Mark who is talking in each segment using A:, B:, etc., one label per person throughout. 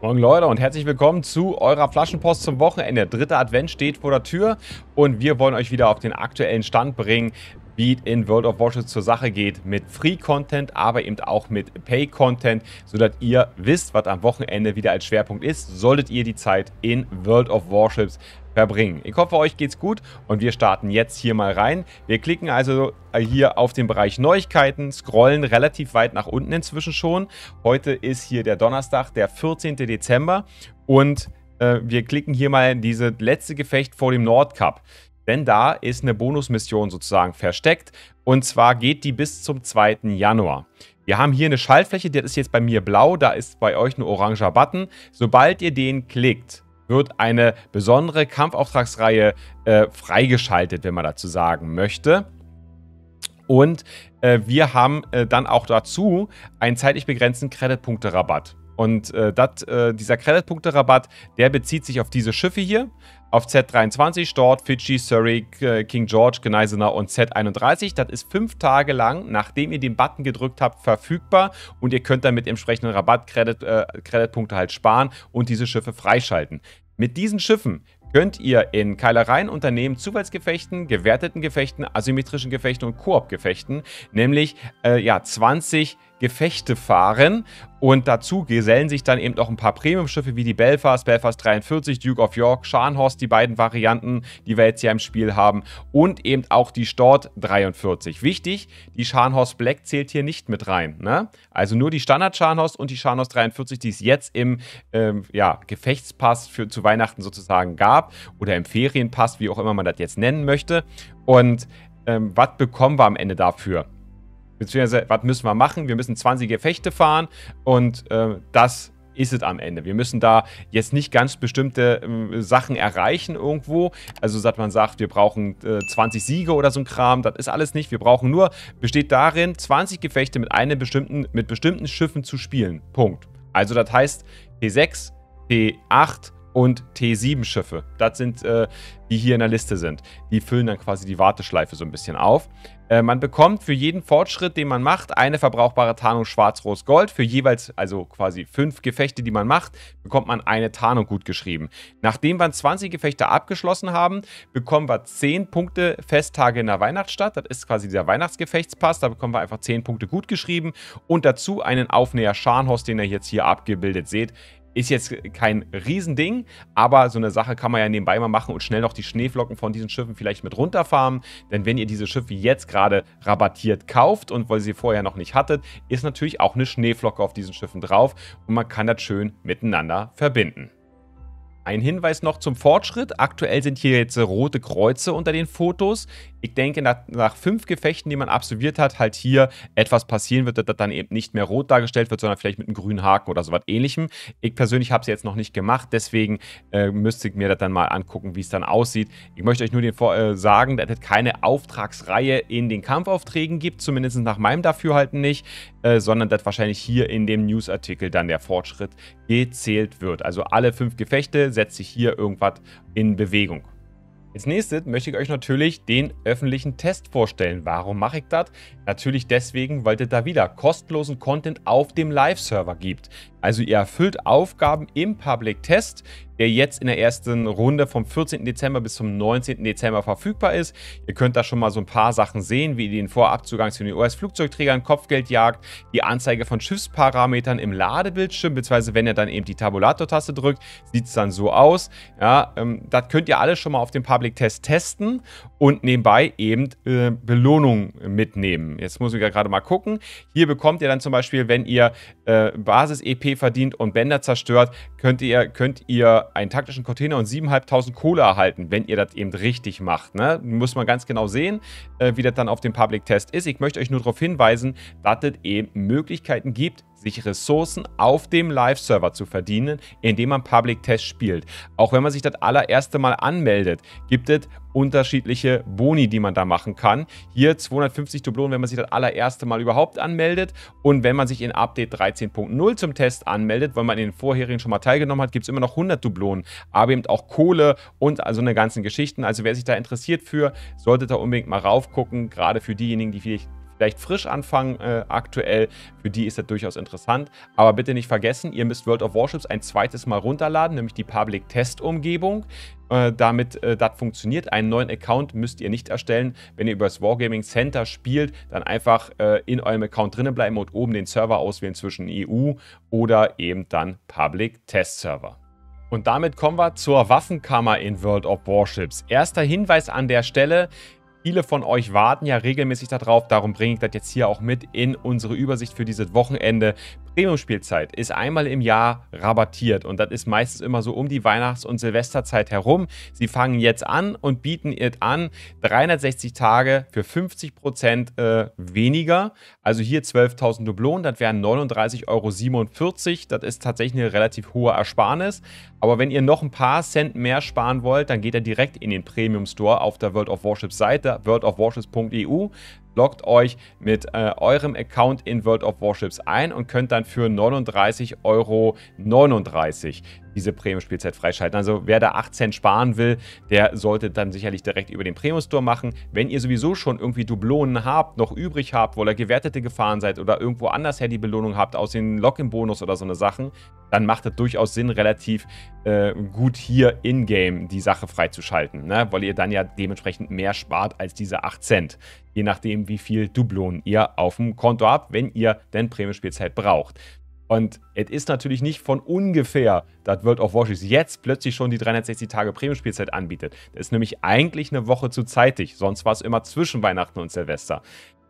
A: Morgen Leute und herzlich willkommen zu eurer Flaschenpost zum Wochenende. Dritter Advent steht vor der Tür und wir wollen euch wieder auf den aktuellen Stand bringen, wie es in World of Warships zur Sache geht mit Free-Content, aber eben auch mit Pay-Content, sodass ihr wisst, was am Wochenende wieder als Schwerpunkt ist, solltet ihr die Zeit in World of Warships verbringen. Ich hoffe, euch geht's gut und wir starten jetzt hier mal rein. Wir klicken also hier auf den Bereich Neuigkeiten, scrollen relativ weit nach unten inzwischen schon. Heute ist hier der Donnerstag, der 14. Dezember und äh, wir klicken hier mal in dieses letzte Gefecht vor dem Nordcup. Denn da ist eine Bonusmission sozusagen versteckt und zwar geht die bis zum 2. Januar. Wir haben hier eine Schaltfläche, die ist jetzt bei mir blau, da ist bei euch ein oranger Button. Sobald ihr den klickt, wird eine besondere Kampfauftragsreihe äh, freigeschaltet, wenn man dazu sagen möchte. Und äh, wir haben äh, dann auch dazu einen zeitlich begrenzten Creditpunkte-Rabatt. Und äh, dat, äh, dieser Creditpunkte-Rabatt, der bezieht sich auf diese Schiffe hier, auf Z23, Stort, Fidschi, Surrey, äh, King George, Gneisenau und Z31. Das ist fünf Tage lang, nachdem ihr den Button gedrückt habt, verfügbar und ihr könnt dann mit entsprechenden Rabatt äh, Creditpunkte halt sparen und diese Schiffe freischalten. Mit diesen Schiffen könnt ihr in Keilereien unternehmen Zufallsgefechten, gewerteten Gefechten, asymmetrischen Gefechten und Koop-Gefechten, nämlich äh, ja, 20 Gefechte fahren. Und dazu gesellen sich dann eben noch ein paar Premium-Schiffe wie die Belfast, Belfast 43, Duke of York, Scharnhorst, die beiden Varianten, die wir jetzt hier im Spiel haben. Und eben auch die Stort 43. Wichtig, die Scharnhorst Black zählt hier nicht mit rein. Ne? Also nur die Standard-Scharnhorst und die Scharnhorst 43, die es jetzt im ähm, ja, Gefechtspass für, zu Weihnachten sozusagen gab. Oder im Ferienpass, wie auch immer man das jetzt nennen möchte. Und ähm, was bekommen wir am Ende dafür? Beziehungsweise, was müssen wir machen? Wir müssen 20 Gefechte fahren und äh, das ist es am Ende. Wir müssen da jetzt nicht ganz bestimmte äh, Sachen erreichen irgendwo. Also, dass man sagt, wir brauchen äh, 20 Siege oder so ein Kram, das ist alles nicht. Wir brauchen nur, besteht darin, 20 Gefechte mit einem bestimmten, mit bestimmten Schiffen zu spielen. Punkt. Also, das heißt, T6, T8, und T7-Schiffe. Das sind äh, die hier in der Liste sind. Die füllen dann quasi die Warteschleife so ein bisschen auf. Äh, man bekommt für jeden Fortschritt, den man macht, eine verbrauchbare Tarnung Schwarz-Rot-Gold. Für jeweils, also quasi fünf Gefechte, die man macht, bekommt man eine Tarnung gut geschrieben. Nachdem wir 20 Gefechte abgeschlossen haben, bekommen wir 10 Punkte Festtage in der Weihnachtsstadt. Das ist quasi dieser Weihnachtsgefechtspass. Da bekommen wir einfach 10 Punkte gut geschrieben und dazu einen Aufnäher Scharnhorst, den ihr jetzt hier abgebildet seht. Ist jetzt kein Riesending, aber so eine Sache kann man ja nebenbei mal machen und schnell noch die Schneeflocken von diesen Schiffen vielleicht mit runterfahren. Denn wenn ihr diese Schiffe jetzt gerade rabattiert kauft und weil sie vorher noch nicht hattet, ist natürlich auch eine Schneeflocke auf diesen Schiffen drauf und man kann das schön miteinander verbinden. Ein Hinweis noch zum Fortschritt. Aktuell sind hier jetzt rote Kreuze unter den Fotos ich denke, nach, nach, fünf Gefechten, die man absolviert hat, halt hier etwas passieren wird, dass dann eben nicht mehr rot dargestellt wird, sondern vielleicht mit einem grünen Haken oder sowas ähnlichem. Ich persönlich habe es jetzt noch nicht gemacht, deswegen äh, müsste ich mir das dann mal angucken, wie es dann aussieht. Ich möchte euch nur den, äh, sagen, dass es keine Auftragsreihe in den Kampfaufträgen gibt, zumindest nach meinem Dafürhalten nicht, äh, sondern dass wahrscheinlich hier in dem Newsartikel dann der Fortschritt gezählt wird. Also alle fünf Gefechte setzt sich hier irgendwas in Bewegung. Als nächstes möchte ich euch natürlich den öffentlichen Test vorstellen. Warum mache ich das? Natürlich deswegen, weil es da wieder kostenlosen Content auf dem Live-Server gibt. Also ihr erfüllt Aufgaben im Public Test, der jetzt in der ersten Runde vom 14. Dezember bis zum 19. Dezember verfügbar ist. Ihr könnt da schon mal so ein paar Sachen sehen, wie den Vorabzugang zu den US-Flugzeugträgern, Kopfgeldjagd, die Anzeige von Schiffsparametern im Ladebildschirm, beziehungsweise wenn ihr dann eben die Tabulator-Taste drückt, sieht es dann so aus. Ja, ähm, das könnt ihr alles schon mal auf dem Public-Test testen und nebenbei eben äh, Belohnungen mitnehmen. Jetzt muss ich ja gerade mal gucken. Hier bekommt ihr dann zum Beispiel, wenn ihr äh, Basis-EP verdient und Bänder zerstört, könnt ihr, könnt ihr für einen taktischen Container und 7.500 Kohle erhalten, wenn ihr das eben richtig macht. Ne? Muss man ganz genau sehen, äh, wie das dann auf dem Public Test ist. Ich möchte euch nur darauf hinweisen, dass es eben Möglichkeiten gibt, sich Ressourcen auf dem Live-Server zu verdienen, indem man Public Test spielt. Auch wenn man sich das allererste Mal anmeldet, gibt es unterschiedliche Boni, die man da machen kann. Hier 250 Dublonen, wenn man sich das allererste Mal überhaupt anmeldet. Und wenn man sich in Update 13.0 zum Test anmeldet, weil man in den vorherigen schon mal teilgenommen hat, gibt es immer noch 100 Dublonen. Aber eben auch Kohle und also eine ganzen Geschichten. Also wer sich da interessiert für, sollte da unbedingt mal raufgucken. Gerade für diejenigen, die vielleicht vielleicht frisch anfangen äh, aktuell, für die ist das durchaus interessant. Aber bitte nicht vergessen, ihr müsst World of Warships ein zweites Mal runterladen, nämlich die Public Test Umgebung. Äh, damit äh, das funktioniert. Einen neuen Account müsst ihr nicht erstellen. Wenn ihr über das Wargaming Center spielt, dann einfach äh, in eurem Account drinnen bleiben und oben den Server auswählen zwischen EU oder eben dann Public Test Server. Und damit kommen wir zur Waffenkammer in World of Warships. Erster Hinweis an der Stelle, Viele von euch warten ja regelmäßig darauf, darum bringe ich das jetzt hier auch mit in unsere Übersicht für dieses Wochenende. Premium-Spielzeit ist einmal im Jahr rabattiert und das ist meistens immer so um die Weihnachts- und Silvesterzeit herum. Sie fangen jetzt an und bieten it an 360 Tage für 50 Prozent äh, weniger. Also hier 12.000 Dublonen, das wären 39,47 Euro. Das ist tatsächlich eine relativ hohe Ersparnis. Aber wenn ihr noch ein paar Cent mehr sparen wollt, dann geht ihr direkt in den Premium Store auf der World of Warships Seite, worldofwarships.eu loggt euch mit äh, eurem Account in World of Warships ein und könnt dann für 39,39 ,39 Euro diese Premium-Spielzeit freischalten. Also wer da 8 Cent sparen will, der sollte dann sicherlich direkt über den Premium-Store machen. Wenn ihr sowieso schon irgendwie Dublonen habt, noch übrig habt, wo ihr gewertete gefahren seid oder irgendwo anders her die Belohnung habt, aus dem Login-Bonus oder so eine Sachen, dann macht es durchaus Sinn, relativ äh, gut hier in-game die Sache freizuschalten, ne? weil ihr dann ja dementsprechend mehr spart als diese 8 Cent je nachdem, wie viel Dublonen ihr auf dem Konto habt, wenn ihr denn Prämie-Spielzeit braucht. Und es ist natürlich nicht von ungefähr, dass World of Warships jetzt plötzlich schon die 360 Tage Premium-Spielzeit anbietet. Das ist nämlich eigentlich eine Woche zu zeitig, sonst war es immer zwischen Weihnachten und Silvester.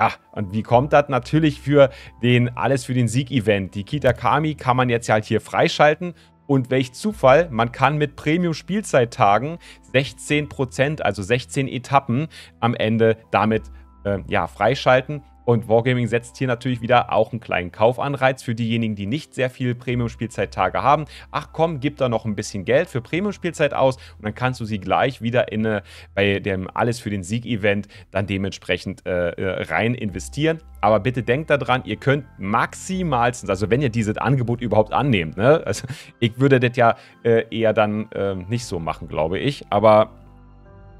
A: Ja, und wie kommt das? Natürlich für den Alles für den Sieg-Event. Die Kitakami kann man jetzt halt hier freischalten. Und welch Zufall, man kann mit Premium-Spielzeittagen 16%, also 16 Etappen am Ende damit freischalten äh, ja, freischalten. Und Wargaming setzt hier natürlich wieder auch einen kleinen Kaufanreiz für diejenigen, die nicht sehr viel Premium-Spielzeittage haben. Ach komm, gib da noch ein bisschen Geld für Premium-Spielzeit aus und dann kannst du sie gleich wieder in bei dem Alles für den Sieg-Event dann dementsprechend äh, äh rein investieren. Aber bitte denkt daran, ihr könnt maximalstens, also wenn ihr dieses Angebot überhaupt annehmt, ne? also ich würde das ja äh, eher dann äh, nicht so machen, glaube ich. Aber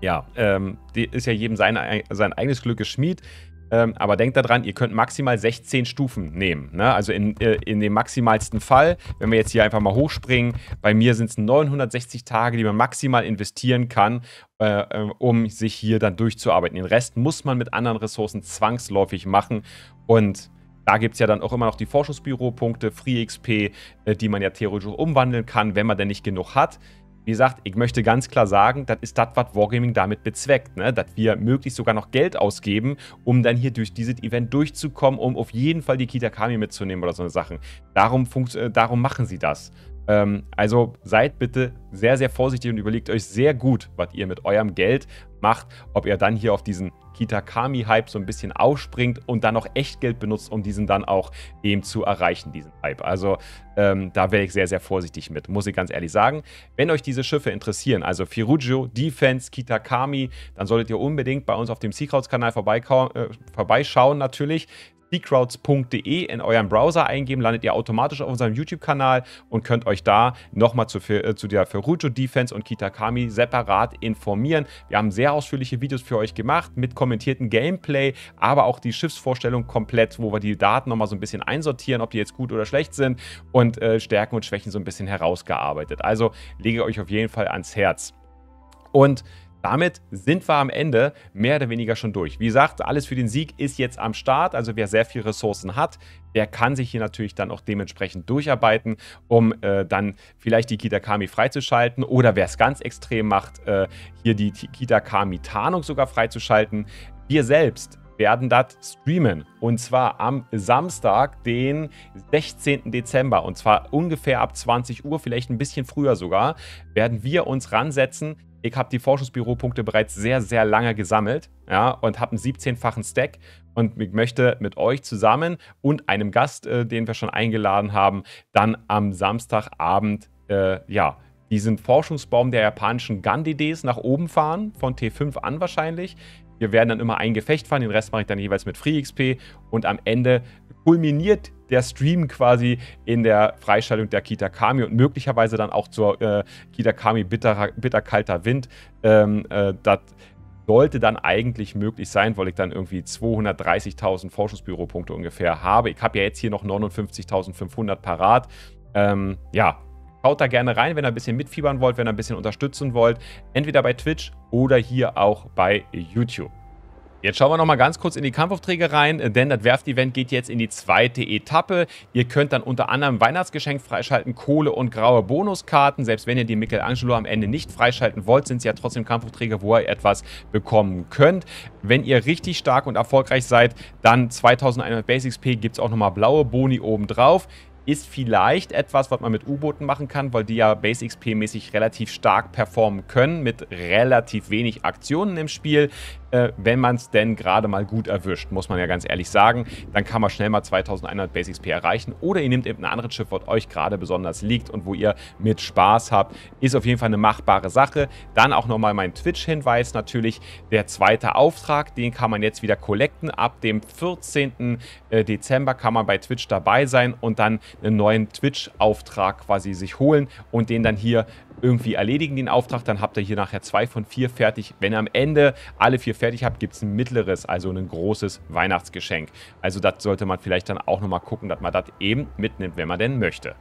A: ja, ähm, ist ja jedem sein, sein eigenes Glückes Schmied. Ähm, aber denkt daran, ihr könnt maximal 16 Stufen nehmen. Ne? Also in, äh, in dem maximalsten Fall, wenn wir jetzt hier einfach mal hochspringen, bei mir sind es 960 Tage, die man maximal investieren kann, äh, äh, um sich hier dann durchzuarbeiten. Den Rest muss man mit anderen Ressourcen zwangsläufig machen. Und da gibt es ja dann auch immer noch die Vorschussbüropunkte, Free XP, äh, die man ja theoretisch umwandeln kann, wenn man denn nicht genug hat. Wie gesagt, ich möchte ganz klar sagen, das ist das, was Wargaming damit bezweckt, ne? dass wir möglichst sogar noch Geld ausgeben, um dann hier durch dieses Event durchzukommen, um auf jeden Fall die Kitakami mitzunehmen oder so eine Sachen. Darum, äh, darum machen sie das. Ähm, also seid bitte sehr, sehr vorsichtig und überlegt euch sehr gut, was ihr mit eurem Geld macht, ob er dann hier auf diesen Kitakami-Hype so ein bisschen aufspringt und dann noch Echtgeld benutzt, um diesen dann auch eben zu erreichen, diesen Hype. Also ähm, da wäre ich sehr, sehr vorsichtig mit, muss ich ganz ehrlich sagen. Wenn euch diese Schiffe interessieren, also Firugio, Defense, Kitakami, dann solltet ihr unbedingt bei uns auf dem Seacrowds-Kanal äh, vorbeischauen natürlich speakroutes.de in euren Browser eingeben, landet ihr automatisch auf unserem YouTube-Kanal und könnt euch da nochmal zu, äh, zu der Ferruccio Defense und Kitakami separat informieren. Wir haben sehr ausführliche Videos für euch gemacht mit kommentierten Gameplay, aber auch die Schiffsvorstellung komplett, wo wir die Daten nochmal so ein bisschen einsortieren, ob die jetzt gut oder schlecht sind und äh, Stärken und Schwächen so ein bisschen herausgearbeitet. Also lege ich euch auf jeden Fall ans Herz. Und damit sind wir am Ende mehr oder weniger schon durch. Wie gesagt, alles für den Sieg ist jetzt am Start. Also wer sehr viele Ressourcen hat, der kann sich hier natürlich dann auch dementsprechend durcharbeiten, um äh, dann vielleicht die Kitakami freizuschalten oder wer es ganz extrem macht, äh, hier die Kitakami-Tarnung sogar freizuschalten. Wir selbst werden das streamen. Und zwar am Samstag, den 16. Dezember. Und zwar ungefähr ab 20 Uhr, vielleicht ein bisschen früher sogar, werden wir uns ransetzen ich habe die Forschungsbüropunkte bereits sehr, sehr lange gesammelt ja, und habe einen 17-fachen Stack. Und ich möchte mit euch zusammen und einem Gast, äh, den wir schon eingeladen haben, dann am Samstagabend äh, ja, diesen Forschungsbaum der japanischen Gandides nach oben fahren, von T5 an wahrscheinlich. Wir werden dann immer ein Gefecht fahren, den Rest mache ich dann jeweils mit Free XP und am Ende kulminiert der Stream quasi in der Freischaltung der Kitakami und möglicherweise dann auch zur äh, Kitakami bitterkalter Wind. Ähm, äh, das sollte dann eigentlich möglich sein, weil ich dann irgendwie 230.000 Forschungsbüropunkte ungefähr habe. Ich habe ja jetzt hier noch 59.500 parat. Ähm, ja, Haut da gerne rein, wenn ihr ein bisschen mitfiebern wollt, wenn ihr ein bisschen unterstützen wollt. Entweder bei Twitch oder hier auch bei YouTube. Jetzt schauen wir nochmal ganz kurz in die Kampfaufträge rein, denn das Werft-Event geht jetzt in die zweite Etappe. Ihr könnt dann unter anderem Weihnachtsgeschenk freischalten, Kohle und graue Bonuskarten. Selbst wenn ihr die Michelangelo am Ende nicht freischalten wollt, sind es ja trotzdem Kampfaufträge, wo ihr etwas bekommen könnt. Wenn ihr richtig stark und erfolgreich seid, dann 2100 Basics P gibt es auch nochmal blaue Boni oben drauf. Ist vielleicht etwas, was man mit U-Booten machen kann, weil die ja Base XP-mäßig relativ stark performen können, mit relativ wenig Aktionen im Spiel. Äh, wenn man es denn gerade mal gut erwischt, muss man ja ganz ehrlich sagen, dann kann man schnell mal 2100 Base XP erreichen. Oder ihr nehmt eben ein anderes Schiff, was euch gerade besonders liegt und wo ihr mit Spaß habt. Ist auf jeden Fall eine machbare Sache. Dann auch nochmal mein Twitch-Hinweis natürlich. Der zweite Auftrag, den kann man jetzt wieder collecten. Ab dem 14. Äh, Dezember kann man bei Twitch dabei sein und dann einen neuen Twitch-Auftrag quasi sich holen und den dann hier irgendwie erledigen, den Auftrag. Dann habt ihr hier nachher zwei von vier fertig. Wenn ihr am Ende alle vier fertig habt, gibt es ein mittleres, also ein großes Weihnachtsgeschenk. Also das sollte man vielleicht dann auch nochmal gucken, dass man das eben mitnimmt, wenn man denn möchte.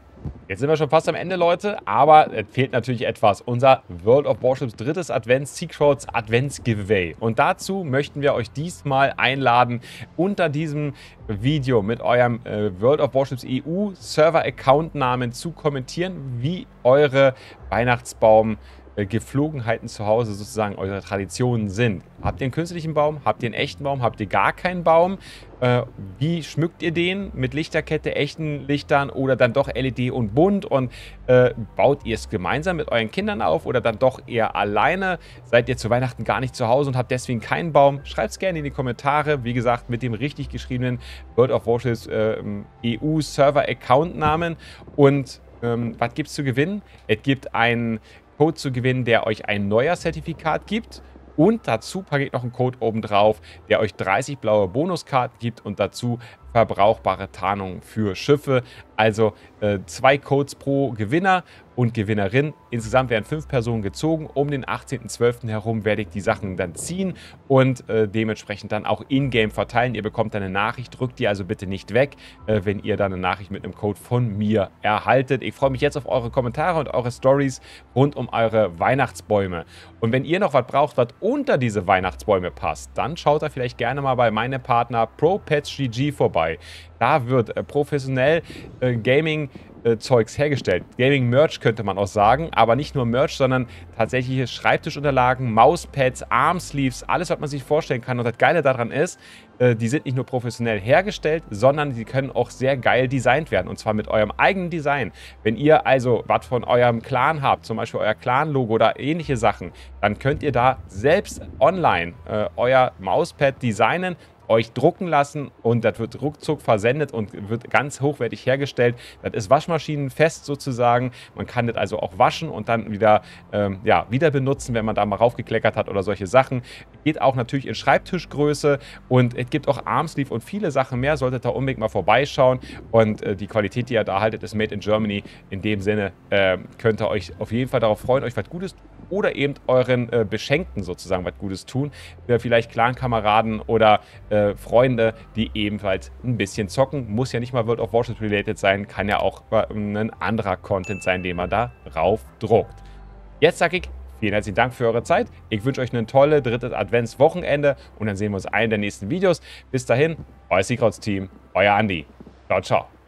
A: Jetzt sind wir schon fast am Ende, Leute, aber es fehlt natürlich etwas. Unser World of Warships drittes Advents Secrets Advents Giveaway. Und dazu möchten wir euch diesmal einladen, unter diesem Video mit eurem äh, World of Warships EU Server Account Namen zu kommentieren, wie eure Weihnachtsbaum äh, Geflogenheiten zu Hause sozusagen eure Traditionen sind. Habt ihr einen künstlichen Baum? Habt ihr einen echten Baum? Habt ihr gar keinen Baum? Äh, wie schmückt ihr den? Mit Lichterkette, echten Lichtern oder dann doch LED und bunt? Und äh, baut ihr es gemeinsam mit euren Kindern auf oder dann doch eher alleine? Seid ihr zu Weihnachten gar nicht zu Hause und habt deswegen keinen Baum? Schreibt es gerne in die Kommentare. Wie gesagt, mit dem richtig geschriebenen World of Warships äh, EU-Server-Account-Namen. Und ähm, was gibt es zu gewinnen? Es gibt einen Code zu gewinnen, der euch ein neuer Zertifikat gibt. Und dazu packt noch einen Code obendrauf, der euch 30 blaue Bonuskarten gibt und dazu verbrauchbare Tarnungen für Schiffe. Also äh, zwei Codes pro Gewinner und Gewinnerin. Insgesamt werden fünf Personen gezogen. Um den 18.12. herum werde ich die Sachen dann ziehen und äh, dementsprechend dann auch in-game verteilen. Ihr bekommt dann eine Nachricht, drückt die also bitte nicht weg, äh, wenn ihr dann eine Nachricht mit einem Code von mir erhaltet. Ich freue mich jetzt auf eure Kommentare und eure Stories rund um eure Weihnachtsbäume. Und wenn ihr noch was braucht, was unter diese Weihnachtsbäume passt, dann schaut da vielleicht gerne mal bei meinem Partner Pro GG vorbei da wird äh, professionell äh, Gaming äh, Zeugs hergestellt. Gaming Merch könnte man auch sagen, aber nicht nur Merch, sondern tatsächliche Schreibtischunterlagen, Mauspads, Armsleeves, alles, was man sich vorstellen kann. Und das Geile daran ist, die sind nicht nur professionell hergestellt, sondern die können auch sehr geil designt werden. Und zwar mit eurem eigenen Design. Wenn ihr also was von eurem Clan habt, zum Beispiel euer Clan-Logo oder ähnliche Sachen, dann könnt ihr da selbst online äh, euer Mauspad designen euch drucken lassen und das wird ruckzuck versendet und wird ganz hochwertig hergestellt. Das ist waschmaschinenfest sozusagen. Man kann das also auch waschen und dann wieder, ähm, ja, wieder benutzen, wenn man da mal raufgekleckert hat oder solche Sachen. Geht auch natürlich in Schreibtischgröße und es gibt auch Armsleeve und viele Sachen mehr. Solltet da unbedingt mal vorbeischauen und äh, die Qualität, die ihr da haltet, ist made in Germany. In dem Sinne äh, könnt ihr euch auf jeden Fall darauf freuen, euch was Gutes tun oder eben euren äh, Beschenkten sozusagen was Gutes tun. Äh, vielleicht Clan-Kameraden oder äh, Freunde, die ebenfalls ein bisschen zocken. Muss ja nicht mal World of Warships related sein, kann ja auch äh, ein anderer Content sein, den man da raufdruckt. Jetzt sage ich Vielen herzlichen Dank für eure Zeit. Ich wünsche euch ein tolle drittes Adventswochenende und dann sehen wir uns in einem der nächsten Videos. Bis dahin, euer Seacrowds Team, euer Andi. Ciao, ciao.